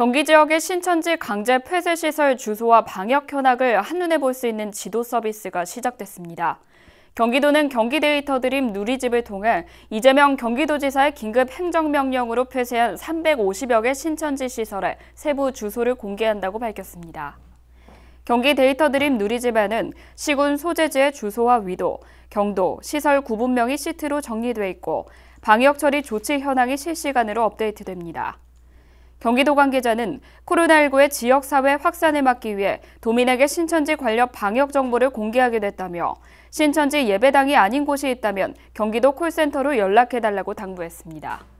경기 지역의 신천지 강제 폐쇄 시설 주소와 방역 현황을 한눈에 볼 수 있는 지도 서비스가 시작됐습니다. 경기도는 경기 데이터 드림 누리집을 통해 이재명 경기도지사의 긴급 행정명령으로 폐쇄한 350여 개 신천지 시설의 세부 주소를 공개한다고 밝혔습니다. 경기 데이터 드림 누리집에는 시군 소재지의 주소와 위도, 경도, 시설 구분명이 시트로 정리돼 있고 방역 처리 조치 현황이 실시간으로 업데이트됩니다. 경기도 관계자는 코로나19의 지역사회 확산을 막기 위해 도민에게 신천지 관련 방역 정보를 공개하게 됐다며 신천지 예배당이 아닌 곳이 있다면 경기도 콜센터로 연락해달라고 당부했습니다.